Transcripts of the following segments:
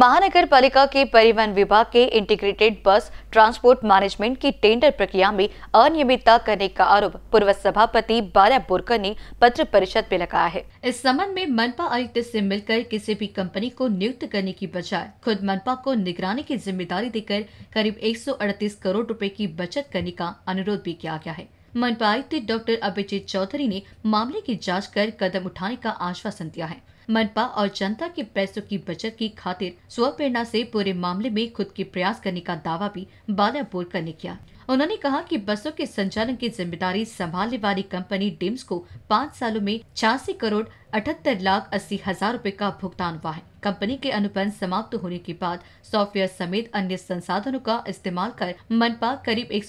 महानगर पालिका के परिवहन विभाग के इंटीग्रेटेड बस ट्रांसपोर्ट मैनेजमेंट की टेंडर प्रक्रिया में अनियमितता करने का आरोप पूर्व सभापति बाला बोरकर ने पत्र परिषद में लगाया है इस संबंध में मनपा आयुक्त से मिलकर किसी भी कंपनी को नियुक्त करने की बजाय खुद मनपा को निगरानी की जिम्मेदारी देकर करीब एक करोड़ रूपए की बचत करने का अनुरोध भी किया गया है मनपा आयुक्त डॉक्टर अभिजीत चौधरी ने मामले की जांच कर कदम उठाने का आश्वासन दिया है मनपा और जनता के पैसों की बचत की खातिर स्वप्रेरणा से पूरे मामले में खुद के प्रयास करने का दावा भी बालापुर करने किया उन्होंने कहा कि बसों के संचालन की जिम्मेदारी संभालने वाली कंपनी डिम्स को पाँच सालों में छियासी करोड़ अठहत्तर लाख अस्सी हजार रूपए का भुगतान हुआ है कंपनी के अनुबंध समाप्त होने के बाद सॉफ्टवेयर समेत अन्य संसाधनों का इस्तेमाल कर मनपा करीब एक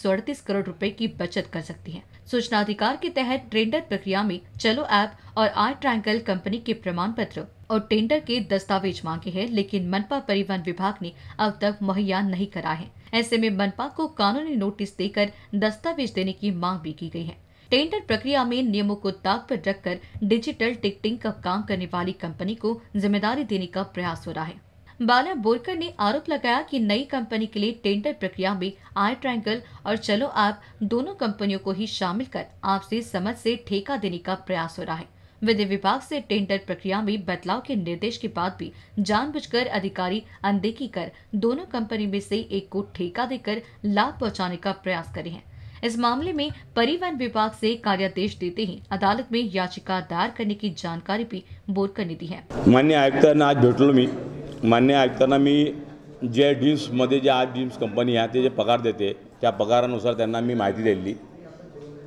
करोड़ रूपए की बचत कर सकती है सूचना अधिकार के तहत टेंडर प्रक्रिया में चलो ऐप और आई ट्रैंगल कंपनी के प्रमाण पत्र और टेंडर के दस्तावेज मांगे हैं लेकिन मनपा परिवहन विभाग ने अब तक मुहैया नहीं करा है ऐसे में मनपा को कानूनी नोटिस देकर दस्तावेज देने की मांग भी की गई है टेंडर प्रक्रिया में नियमों को ताक पर रखकर डिजिटल टिकटिंग का काम करने वाली कंपनी को जिम्मेदारी देने का प्रयास हो रहा है बाला बोरकर ने आरोप लगाया कि नई कंपनी के लिए टेंडर प्रक्रिया में आई ट्रायंगल और चलो ऐप दोनों कंपनियों को ही शामिल कर आपसे समझ से ठेका देने का प्रयास हो रहा है विधि विभाग से टेंडर प्रक्रिया में बदलाव के निर्देश के बाद भी जानबूझकर अधिकारी अनदेखी कर दोनों कंपनी में से एक को ठेका देकर लाभ पहुंचाने का प्रयास करे हैं इस मामले में परिवहन विभाग से कार्यादेश देते ही अदालत में याचिका दायर करने की जानकारी भी बोरकर ने दी है मान्य आयुक्त आज भेटलो मी मान्य ने मी जे मध्य जे आज ड्रीम्स कंपनी है जे पगार देते पगारानुसारी पगारानुसार त्यांना मी माहिती दिलेली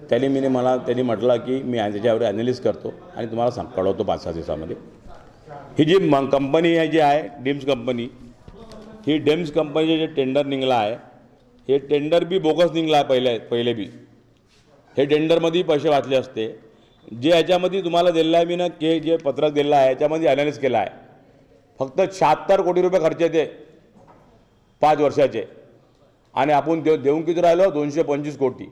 त्याने मीने मैं मटला कि मैं ज्यादा त्याच्यावर करते तुम्हारा आणि कड़ो तो कळवतो पाच सहा दिवसामध्ये ही जी म कंपनी है जी है डीम्स कंपनी ही डेम्स कंपनी जे टेंडर निगला है हे टेंडर बी बोगस निघला पहिले पहिले बी हे टेंडरमध्ये पैसे वाचले असते जे याच्यामध्ये तुम्हाला दिलेलं आहे मी ना के जे पत्रक दिलेलं आहे याच्यामध्ये अनालिस केला आहे फक्त शहात्तर कोटी रुपये खर्च येते पाच वर्षाचे आणि आपण देऊ देऊन किती राहिलो दोनशे पंचवीस कोटी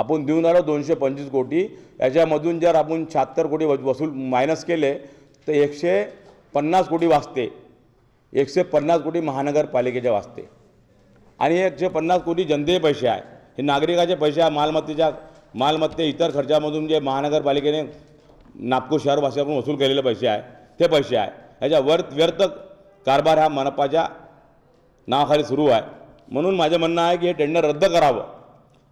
आपण देऊन राहिलो दोनशे पंचवीस कोटी याच्यामधून जर आपण शहात्तर कोटी वसूल मायनस केले तर एकशे पन्नास कोटी वाचते एकशे पन्नास कोटी महानगरपालिकेच्या वाचते आणि एकशे पन्नास कोटी जनतेचे पैसे आहे हे नागरिकाचे पैसे आहे मालमत्तेच्या मालमत्ते इतर खर्चामधून जे महानगरपालिकेने नागपूर शहर वसूल केलेले पैसे आहे ते पैसे आहे ह्याच्या वर्थ व्यर्थ कारभार हा मनपाच्या नावाखाली सुरू आहे म्हणून माझं म्हणणं आहे की हे टेंडर रद्द करावं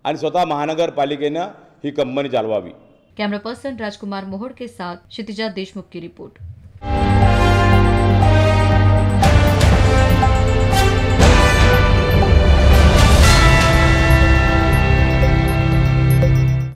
आणि स्वतः महानगरपालिकेनं ही कंपनी चालवावी कॅमेरा पर्सन राजकुमार मोहोड के साथ क्षितिजा देशमुख की रिपोर्ट